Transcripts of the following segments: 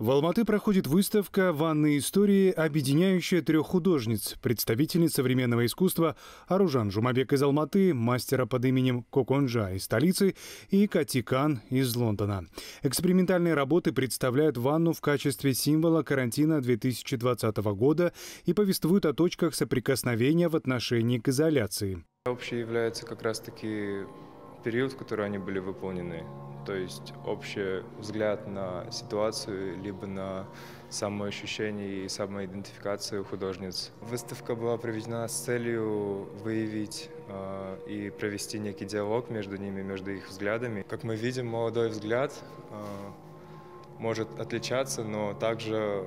В Алматы проходит выставка «Ванные истории», объединяющая трех художниц, представительниц современного искусства Аружан Жумабек из Алматы, мастера под именем Коконжа из столицы и Катикан из Лондона. Экспериментальные работы представляют ванну в качестве символа карантина 2020 года и повествуют о точках соприкосновения в отношении к изоляции. Общий является как раз-таки период, в который они были выполнены то есть общий взгляд на ситуацию, либо на самоощущение и самоидентификацию художниц. Выставка была проведена с целью выявить э, и провести некий диалог между ними, между их взглядами. Как мы видим, молодой взгляд э, может отличаться, но также,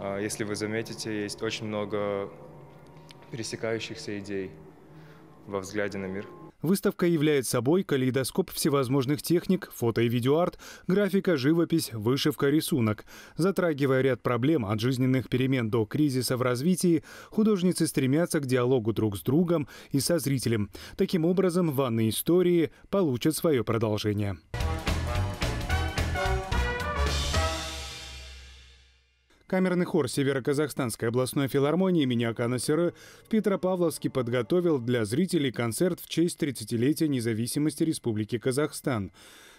э, если вы заметите, есть очень много пересекающихся идей во взгляде на мир. Выставка является собой калейдоскоп всевозможных техник, фото- и видеоарт, графика, живопись, вышивка, рисунок. Затрагивая ряд проблем от жизненных перемен до кризиса в развитии, художницы стремятся к диалогу друг с другом и со зрителем. Таким образом, ванны истории получат свое продолжение. Камерный хор Северо-Казахстанской областной филармонии имени Акана Серы в Петропавловске подготовил для зрителей концерт в честь 30-летия независимости Республики Казахстан.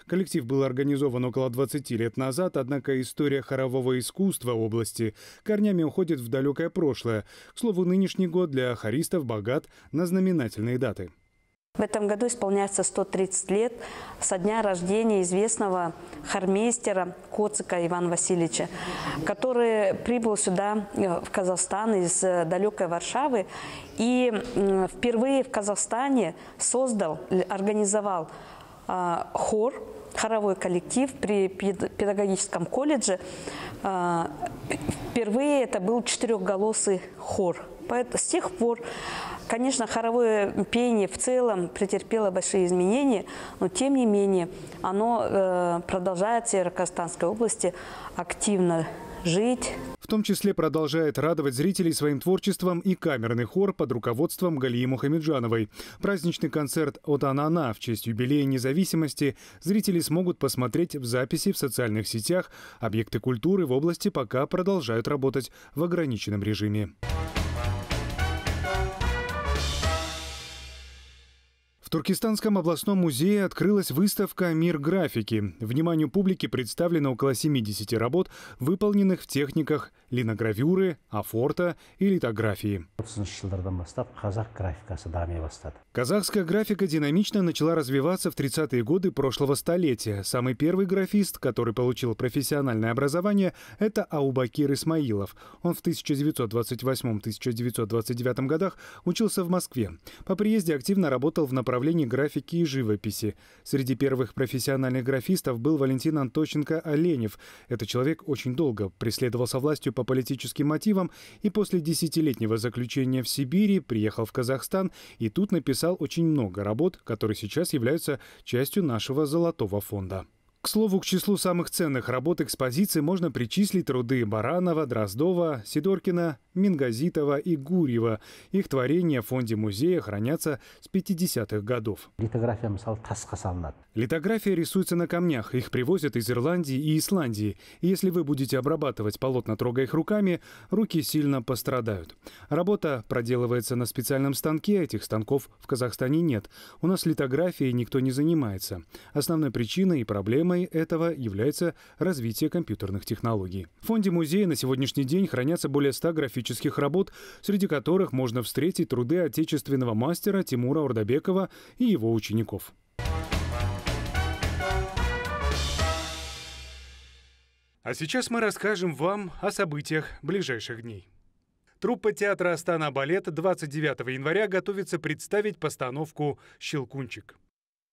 Коллектив был организован около 20 лет назад, однако история хорового искусства области корнями уходит в далекое прошлое. К слову, нынешний год для хористов богат на знаменательные даты. В этом году исполняется 130 лет со дня рождения известного хормейстера Коцика Ивана Васильевича, который прибыл сюда, э, в Казахстан, из э, далекой Варшавы. И впервые в Казахстане создал, организовал э, хор, хоровой коллектив при педагогическом колледже. Впервые это был четырехголосый хор. Поэтому с тех пор Конечно, хоровое пение в целом претерпело большие изменения, но тем не менее оно э, продолжает в Северо-Казахстанской области активно жить. В том числе продолжает радовать зрителей своим творчеством и камерный хор под руководством Галии Мухамеджановой. Праздничный концерт «От Анана» в честь юбилея независимости зрители смогут посмотреть в записи в социальных сетях. Объекты культуры в области пока продолжают работать в ограниченном режиме. В Туркестанском областном музее открылась выставка «Мир графики». Вниманию публики представлено около 70 работ, выполненных в техниках линогравюры, афорта и литографии. Казахская графика динамично начала развиваться в 30-е годы прошлого столетия. Самый первый графист, который получил профессиональное образование, это Аубакир Исмаилов. Он в 1928-1929 годах учился в Москве. По приезде активно работал в направлении направлений графики и живописи. Среди первых профессиональных графистов был Валентин Антощенко Оленев. Этот человек очень долго преследовался властью по политическим мотивам и после десятилетнего заключения в Сибири приехал в Казахстан и тут написал очень много работ, которые сейчас являются частью нашего золотого фонда. К слову, к числу самых ценных работ экспозиции можно причислить труды Баранова, Дроздова, Сидоркина, Мингазитова и Гурьева. Их творения в фонде музея хранятся с 50-х годов. Литография, рисуется на камнях. Их привозят из Ирландии и Исландии. И если вы будете обрабатывать полотна, трогая их руками, руки сильно пострадают. Работа проделывается на специальном станке. А этих станков в Казахстане нет. У нас литографией никто не занимается. Основной причиной и проблемой Формой этого является развитие компьютерных технологий. В фонде музея на сегодняшний день хранятся более 100 графических работ, среди которых можно встретить труды отечественного мастера Тимура Ордобекова и его учеников. А сейчас мы расскажем вам о событиях ближайших дней. Труппа театра «Астана Балет» 29 января готовится представить постановку «Щелкунчик».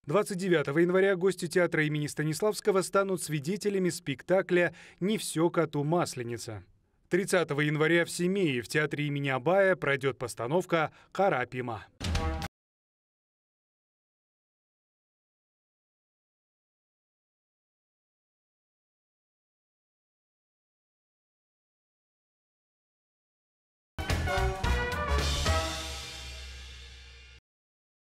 29 января гости театра имени Станиславского станут свидетелями спектакля «Не все коту масленица». 30 января в Семее в театре имени Абая пройдет постановка «Карапима».